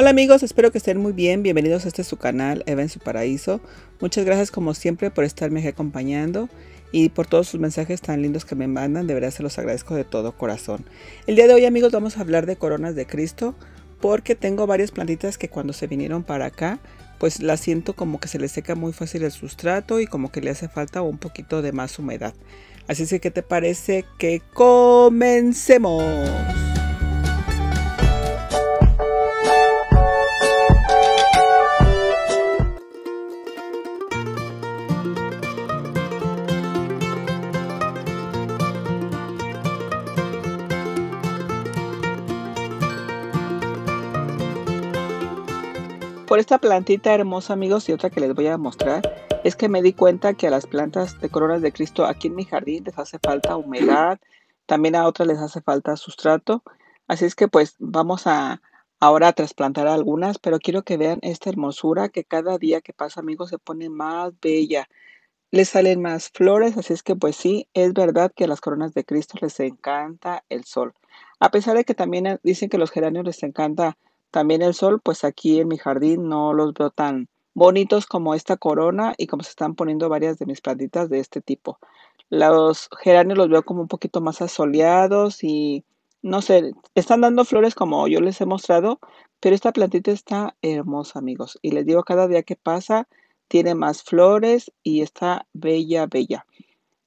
Hola amigos, espero que estén muy bien. Bienvenidos a este su canal, Eva en su paraíso. Muchas gracias como siempre por estarme acompañando y por todos sus mensajes tan lindos que me mandan. De verdad se los agradezco de todo corazón. El día de hoy amigos vamos a hablar de coronas de Cristo porque tengo varias plantitas que cuando se vinieron para acá pues las siento como que se le seca muy fácil el sustrato y como que le hace falta un poquito de más humedad. Así es que, ¿qué te parece que comencemos? esta plantita hermosa, amigos, y otra que les voy a mostrar, es que me di cuenta que a las plantas de coronas de Cristo aquí en mi jardín les hace falta humedad, también a otras les hace falta sustrato. Así es que pues vamos a ahora trasplantar algunas, pero quiero que vean esta hermosura que cada día que pasa, amigos, se pone más bella. Les salen más flores, así es que pues sí, es verdad que a las coronas de Cristo les encanta el sol. A pesar de que también dicen que los geranios les encanta también el sol, pues aquí en mi jardín no los veo tan bonitos como esta corona y como se están poniendo varias de mis plantitas de este tipo. Los geranios los veo como un poquito más asoleados y no sé, están dando flores como yo les he mostrado, pero esta plantita está hermosa, amigos. Y les digo, cada día que pasa tiene más flores y está bella, bella.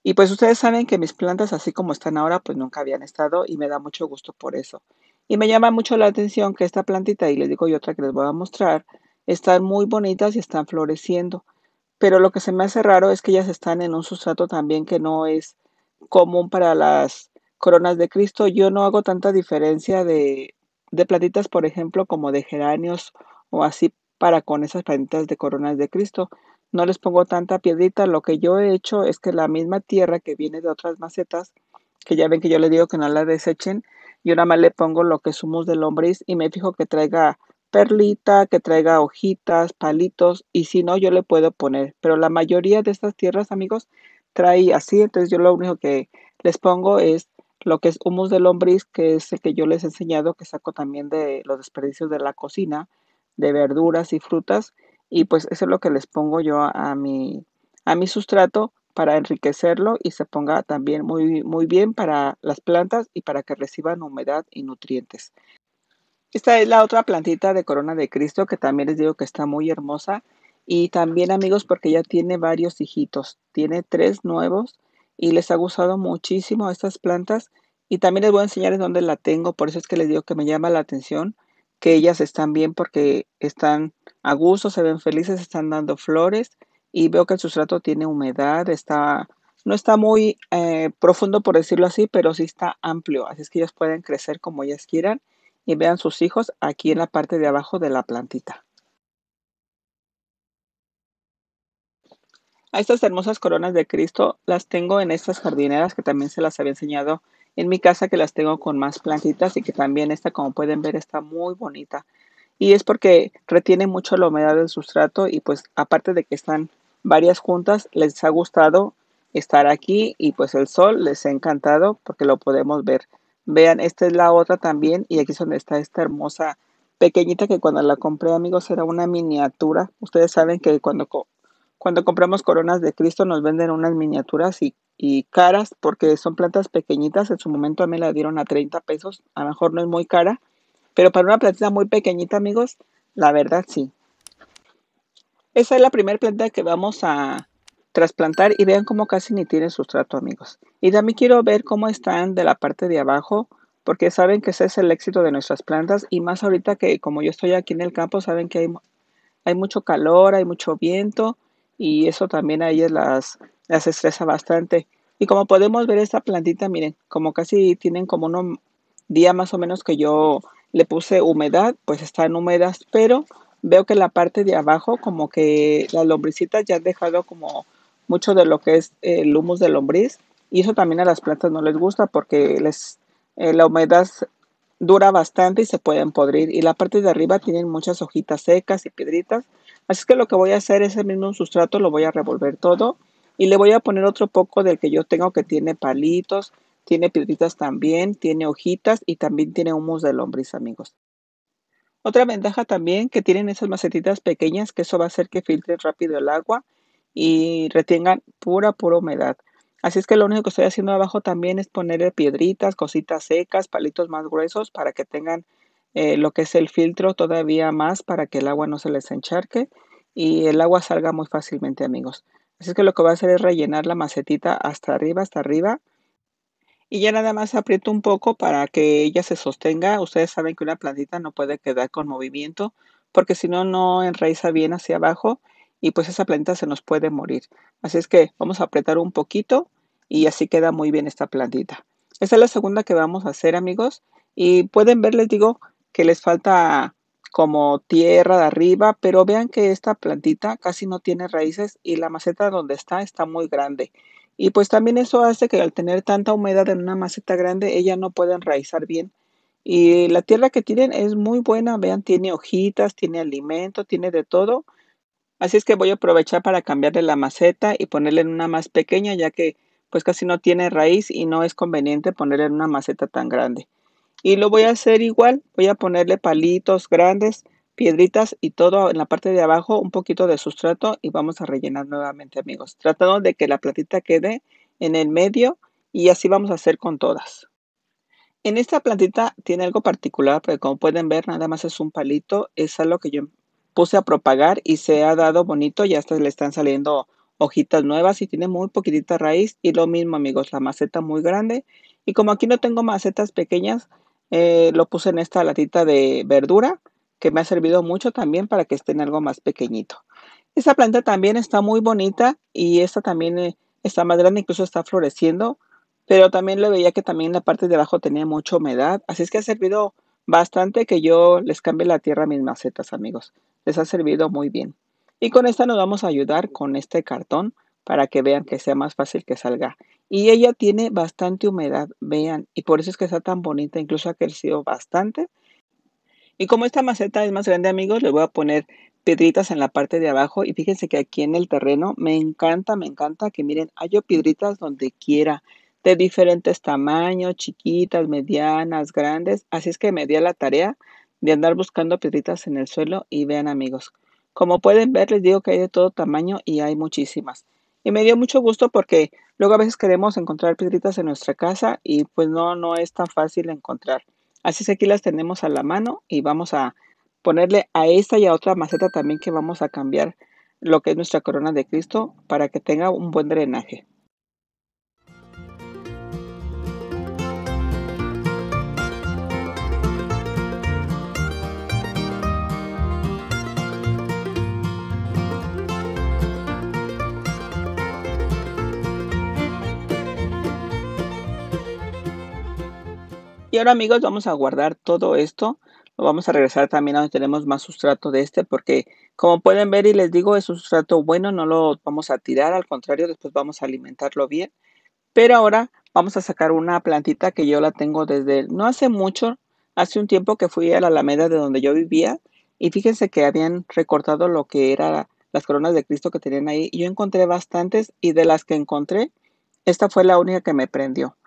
Y pues ustedes saben que mis plantas, así como están ahora, pues nunca habían estado y me da mucho gusto por eso. Y me llama mucho la atención que esta plantita, y les digo yo otra que les voy a mostrar, están muy bonitas y están floreciendo. Pero lo que se me hace raro es que ellas están en un sustrato también que no es común para las coronas de Cristo. Yo no hago tanta diferencia de, plantitas, por ejemplo, como de geranios o así para con esas plantitas de coronas de Cristo. No les pongo tanta piedrita. Lo que yo he hecho es que la misma tierra que viene de otras macetas, que ya ven que yo les digo que no la desechen, yo nada más le pongo lo que es humus de lombriz y me fijo que traiga perlita, que traiga hojitas, palitos y si no yo le puedo poner. Pero la mayoría de estas tierras, amigos, trae así. Entonces yo lo único que les pongo es lo que es humus de lombriz, que es el que yo les he enseñado, que saco también de los desperdicios de la cocina, de verduras y frutas. Y pues eso es lo que les pongo yo mi, a mi sustrato para enriquecerlo y se ponga también muy, muy bien para las plantas y para que reciban humedad y nutrientes. Esta es la otra plantita de corona de Cristo que también les digo que está muy hermosa y también amigos porque ya tiene varios hijitos, tiene tres nuevos y les ha gustado muchísimo estas plantas y también les voy a enseñar en dónde la tengo, por eso es que les digo que me llama la atención que ellas están bien porque están a gusto, se ven felices, están dando flores y veo que el sustrato tiene humedad, está, no está muy eh, profundo por decirlo así, pero sí está amplio, así es que ellos pueden crecer como ellas quieran y vean sus hijos aquí en la parte de abajo de la plantita. A estas hermosas coronas de Cristo las tengo en estas jardineras que también se las había enseñado en mi casa que las tengo con más plantitas y que también esta como pueden ver está muy bonita y es porque retiene mucho la humedad del sustrato y pues aparte de que están varias juntas, les ha gustado estar aquí y pues el sol les ha encantado porque lo podemos ver. Vean, esta es la otra también y aquí es donde está esta hermosa pequeñita que cuando la compré amigos era una miniatura. Ustedes saben que cuando, cuando compramos coronas de Cristo nos venden unas miniaturas y, y caras porque son plantas pequeñitas. En su momento a mí la dieron a 30 pesos, a lo mejor no es muy cara, pero para una plantita muy pequeñita amigos, la verdad sí, esa es la primera planta que vamos a trasplantar y vean cómo casi ni tiene sustrato, amigos. Y también quiero ver cómo están de la parte de abajo, porque saben que ese es el éxito de nuestras plantas y más ahorita que como yo estoy aquí en el campo, saben que hay, hay mucho calor, hay mucho viento y eso también ahí las, las estresa bastante. Y como podemos ver esta plantita, miren, como casi tienen como un día más o menos que yo le puse humedad, pues están húmedas, pero veo que la parte de abajo, como que las lombricitas ya han dejado como mucho de lo que es el humus de lombriz. Y eso también a las plantas no les gusta porque les, eh, la humedad dura bastante y se pueden podrir. Y la parte de arriba tienen muchas hojitas secas y piedritas. Así que lo que voy a hacer es el mismo sustrato, lo voy a revolver todo y le voy a poner otro poco del que yo tengo que tiene palitos, tiene piedritas también, tiene hojitas y también tiene humus de lombriz, amigos. Otra ventaja también que tienen esas macetitas pequeñas, que eso va a hacer que filtre rápido el agua y retengan pura, pura humedad. Así es que lo único que estoy haciendo abajo también es ponerle piedritas, cositas secas, palitos más gruesos para que tengan eh, lo que es el filtro todavía más para que el agua no se les encharque y el agua salga muy fácilmente, amigos. Así es que lo que voy a hacer es rellenar la macetita hasta arriba, hasta arriba y ya nada más aprieto un poco para que ella se sostenga. Ustedes saben que una plantita no puede quedar con movimiento porque si no, no enraiza bien hacia abajo y pues esa plantita se nos puede morir. Así es que vamos a apretar un poquito y así queda muy bien esta plantita. Esta es la segunda que vamos a hacer amigos y pueden ver, les digo, que les falta como tierra de arriba, pero vean que esta plantita casi no tiene raíces y la maceta donde está está muy grande. Y pues también eso hace que al tener tanta humedad en una maceta grande, ella no pueda enraizar bien. Y la tierra que tienen es muy buena, vean, tiene hojitas, tiene alimento, tiene de todo. Así es que voy a aprovechar para cambiarle la maceta y ponerle en una más pequeña, ya que pues casi no tiene raíz y no es conveniente ponerle en una maceta tan grande. Y lo voy a hacer igual, voy a ponerle palitos grandes piedritas y todo en la parte de abajo, un poquito de sustrato y vamos a rellenar nuevamente, amigos, tratando de que la platita quede en el medio y así vamos a hacer con todas. En esta plantita tiene algo particular, porque como pueden ver, nada más es un palito, es algo que yo puse a propagar y se ha dado bonito, ya hasta le están saliendo hojitas nuevas y tiene muy poquitita raíz y lo mismo amigos, la maceta muy grande y como aquí no tengo macetas pequeñas, eh, lo puse en esta latita de verdura que me ha servido mucho también para que esté en algo más pequeñito. Esta planta también está muy bonita y esta también eh, está más grande, incluso está floreciendo, pero también le veía que también la parte de abajo tenía mucha humedad, así es que ha servido bastante que yo les cambie la tierra a mis macetas, amigos. Les ha servido muy bien. Y con esta nos vamos a ayudar con este cartón para que vean que sea más fácil que salga. Y ella tiene bastante humedad, vean, y por eso es que está tan bonita, incluso ha crecido bastante y como esta maceta es más grande, amigos, le voy a poner piedritas en la parte de abajo y fíjense que aquí en el terreno me encanta, me encanta que miren, hay piedritas donde quiera, de diferentes tamaños, chiquitas, medianas, grandes, así es que me dio la tarea de andar buscando piedritas en el suelo y vean amigos, como pueden ver les digo que hay de todo tamaño y hay muchísimas. Y me dio mucho gusto porque luego a veces queremos encontrar piedritas en nuestra casa y pues no, no es tan fácil encontrar. Así es que aquí las tenemos a la mano y vamos a ponerle a esta y a otra maceta también que vamos a cambiar lo que es nuestra corona de Cristo para que tenga un buen drenaje. Y ahora amigos vamos a guardar todo esto. Lo vamos a regresar también a donde tenemos más sustrato de este porque como pueden ver y les digo es un sustrato bueno, no lo vamos a tirar, al contrario después vamos a alimentarlo bien. Pero ahora vamos a sacar una plantita que yo la tengo desde no hace mucho, hace un tiempo que fui a la Alameda de donde yo vivía y fíjense que habían recortado lo que eran las coronas de Cristo que tenían ahí. Yo encontré bastantes y de las que encontré, esta fue la única que me prendió.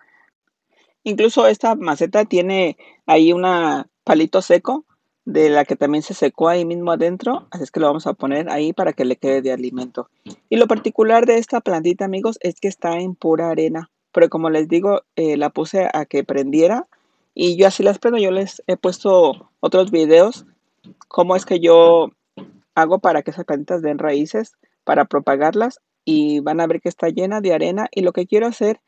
Incluso esta maceta tiene ahí una palito seco de la que también se secó ahí mismo adentro, así es que lo vamos a poner ahí para que le quede de alimento. Y lo particular de esta plantita, amigos, es que está en pura arena, pero como les digo, eh, la puse a que prendiera y yo así las prendo, yo les he puesto otros videos, cómo es que yo hago para que esas plantitas den raíces, para propagarlas y van a ver que está llena de arena y lo que quiero hacer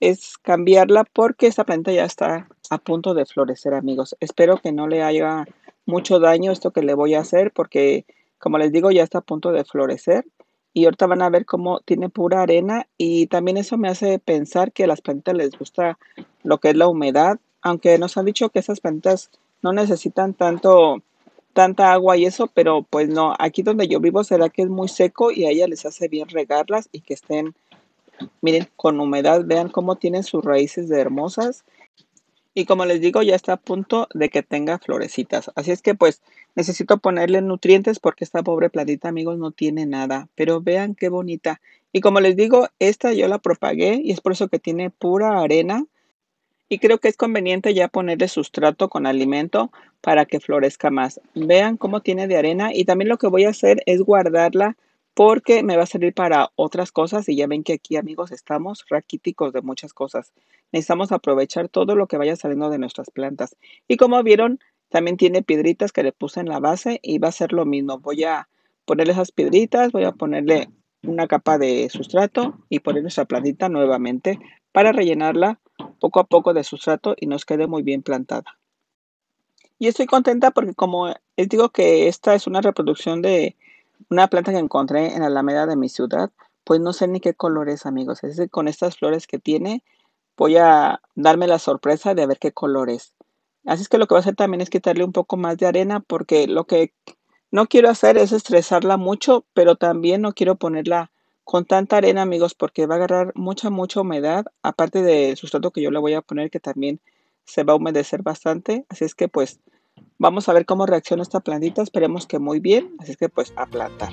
es cambiarla porque esta planta ya está a punto de florecer, amigos. Espero que no le haya mucho daño esto que le voy a hacer porque, como les digo, ya está a punto de florecer. Y ahorita van a ver cómo tiene pura arena y también eso me hace pensar que a las plantas les gusta lo que es la humedad, aunque nos han dicho que esas plantas no necesitan tanto tanta agua y eso, pero pues no, aquí donde yo vivo será que es muy seco y a ella les hace bien regarlas y que estén Miren, con humedad, vean cómo tienen sus raíces de hermosas. Y como les digo, ya está a punto de que tenga florecitas. Así es que pues necesito ponerle nutrientes porque esta pobre platita, amigos, no tiene nada. Pero vean qué bonita. Y como les digo, esta yo la propagué y es por eso que tiene pura arena. Y creo que es conveniente ya ponerle sustrato con alimento para que florezca más. Vean cómo tiene de arena. Y también lo que voy a hacer es guardarla porque me va a servir para otras cosas y ya ven que aquí amigos estamos raquíticos de muchas cosas. Necesitamos aprovechar todo lo que vaya saliendo de nuestras plantas. Y como vieron, también tiene piedritas que le puse en la base y va a ser lo mismo. Voy a ponerle esas piedritas, voy a ponerle una capa de sustrato y poner nuestra plantita nuevamente para rellenarla poco a poco de sustrato y nos quede muy bien plantada. Y estoy contenta porque como les digo que esta es una reproducción de una planta que encontré en la alameda de mi ciudad, pues no sé ni qué color es, amigos. Es decir, con estas flores que tiene, voy a darme la sorpresa de ver qué color es. Así es que lo que voy a hacer también es quitarle un poco más de arena porque lo que no quiero hacer es estresarla mucho, pero también no quiero ponerla con tanta arena, amigos, porque va a agarrar mucha, mucha humedad, aparte del sustrato que yo le voy a poner que también se va a humedecer bastante. Así es que pues Vamos a ver cómo reacciona esta plantita, esperemos que muy bien, así es que pues a plantar.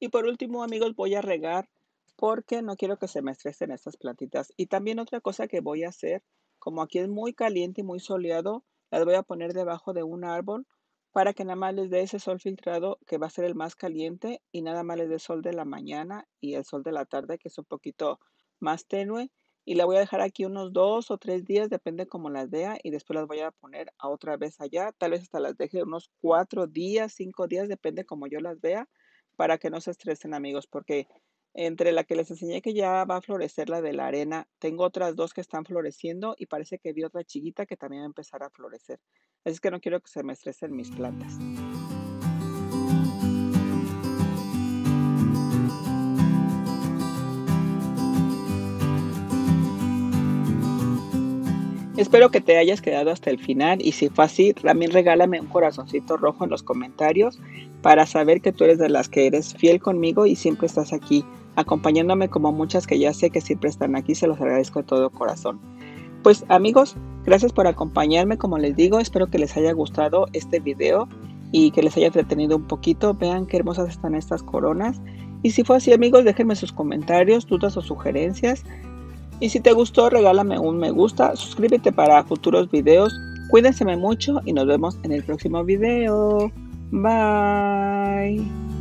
Y por último, amigos, voy a regar porque no quiero que se me estresen estas plantitas. Y también otra cosa que voy a hacer, como aquí es muy caliente y muy soleado, las voy a poner debajo de un árbol para que nada más les dé ese sol filtrado que va a ser el más caliente y nada más les dé sol de la mañana y el sol de la tarde que es un poquito más tenue y la voy a dejar aquí unos dos o tres días, depende como las vea y después las voy a poner a otra vez allá, tal vez hasta las deje unos cuatro días, cinco días, depende como yo las vea para que no se estresen amigos porque entre la que les enseñé que ya va a florecer la de la arena, tengo otras dos que están floreciendo y parece que vi otra chiquita que también va a empezar a florecer. Así que no quiero que se me estresen mis plantas. Espero que te hayas quedado hasta el final y si fue así, también regálame un corazoncito rojo en los comentarios para saber que tú eres de las que eres fiel conmigo y siempre estás aquí acompañándome como muchas que ya sé que siempre están aquí, se los agradezco de todo corazón. Pues amigos, gracias por acompañarme, como les digo, espero que les haya gustado este video y que les haya entretenido un poquito. Vean qué hermosas están estas coronas. Y si fue así, amigos, déjenme sus comentarios, dudas o sugerencias. Y si te gustó, regálame un me gusta, suscríbete para futuros videos. Cuídense mucho y nos vemos en el próximo video. Bye.